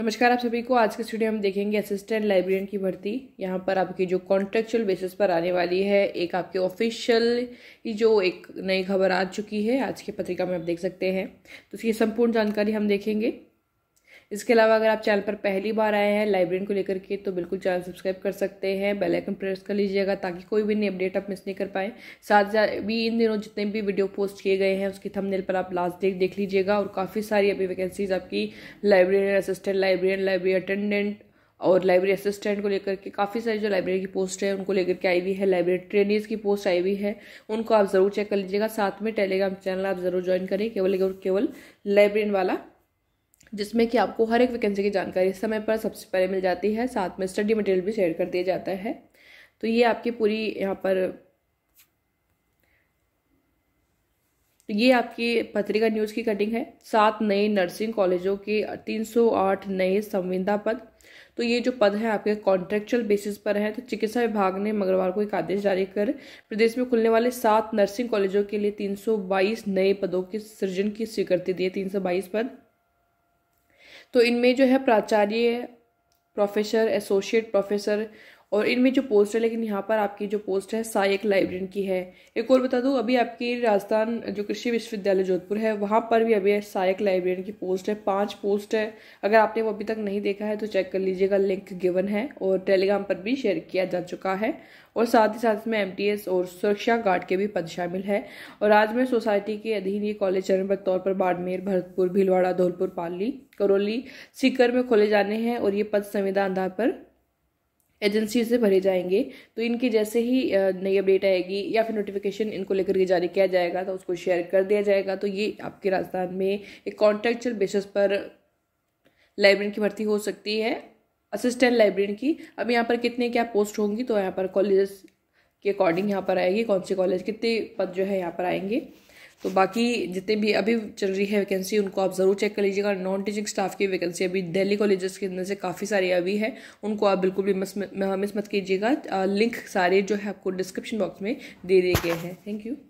नमस्कार आप सभी को आज के स्टूडियो हम देखेंगे असिस्टेंट लाइब्रेरियन की भर्ती यहाँ पर आपकी जो कॉन्ट्रेक्चुअल बेसिस पर आने वाली है एक आपके ऑफिशियल की जो एक नई खबर आ चुकी है आज की पत्रिका में आप देख सकते हैं तो इसकी संपूर्ण जानकारी हम देखेंगे इसके अलावा अगर आप चैनल पर पहली बार आए हैं लाइब्रेरी को लेकर के तो बिल्कुल चैनल सब्सक्राइब कर सकते हैं बेल आइकन प्रेस कर लीजिएगा ताकि कोई भी नई अपडेट आप मिस नहीं कर पाए साथ भी इन दिनों जितने भी वीडियो पोस्ट किए गए हैं उसकी थंबनेल पर आप लास्ट डेट देख लीजिएगा और काफ़ी सारी अभी वैकेंसीज आपकी librarian assistant librarian library attendant और लाइब्रेरी असिस्टेंट को लेकर के काफ़ी सारी जो लाइब्रेरी की पोस्ट है उनको लेकर के आई हुई है लाइब्रेरी ट्रेनिज की पोस्ट आई हुई है उनको आप ज़रूर चेक कर लीजिएगा साथ में टेलीग्राम चैनल आप ज़रूर ज्वाइन करें केवल केवल लाइब्रेरियन वाला जिसमें कि आपको हर एक वैकेंसी की जानकारी समय पर सबसे पहले मिल जाती है साथ में स्टडी मटेरियल भी शेयर कर दिया जाता है तो ये आपकी पूरी यहाँ पर तो ये आपकी पत्रिका न्यूज़ की कटिंग है सात नए नर्सिंग कॉलेजों के 308 नए संविदा पद तो ये जो पद हैं आपके कॉन्ट्रेक्चुअल बेसिस पर हैं तो चिकित्सा विभाग ने मंगलवार को एक आदेश जारी कर प्रदेश में खुलने वाले सात नर्सिंग कॉलेजों के लिए 322 नए पदों के सृजन की स्वीकृति दी है बाईस पद तो इनमें जो है प्राचार्य प्रोफेसर एसोसिएट प्रोफेसर और इनमें जो पोस्ट है लेकिन यहाँ पर आपकी जो पोस्ट है सहायक लाइब्रेरियन की है एक और बता दूँ अभी आपकी राजस्थान जो कृषि विश्वविद्यालय जोधपुर है वहाँ पर भी अभी सहायक लाइब्रेरियन की पोस्ट है पाँच पोस्ट है अगर आपने वो अभी तक नहीं देखा है तो चेक कर लीजिएगा लिंक गिवन है और टेलीग्राम पर भी शेयर किया जा चुका है और साथ ही साथ इसमें एम और सुरक्षा गार्ड के भी पद शामिल है और आज में सोसाइटी के अधीन ये कॉलेज चरणबद्ध तौर पर बाड़मेर भरतपुर भीलवाड़ा धौलपुर पाली करौली सीकर में खोले जाने हैं और ये पद संविधान आधार पर एजेंसी से भरे जाएंगे तो इनके जैसे ही नई अपडेट आएगी या फिर नोटिफिकेशन इनको लेकर के जारी किया जाएगा तो उसको शेयर कर दिया जाएगा तो ये आपके राजस्थान में एक कॉन्ट्रेक्चुअल बेसिस पर लाइब्रेरी की भर्ती हो सकती है असिस्टेंट लाइब्रेरी की अब यहाँ पर कितने क्या पोस्ट होंगी तो यहाँ पर कॉलेज के अकॉर्डिंग यहाँ पर आएगी कौन से कॉलेज कितने पद जो है यहाँ पर आएंगे तो बाकी जितने भी अभी चल रही है वैकेंसी उनको आप ज़रूर चेक कर लीजिएगा नॉन टीचिंग स्टाफ की वैकेंसी अभी दिल्ली कॉलेजेस के अंदर से काफ़ी सारी अभी है उनको आप बिल्कुल भी मिस मत कीजिएगा लिंक सारे जो है आपको डिस्क्रिप्शन बॉक्स में दे दिए गए हैं थैंक यू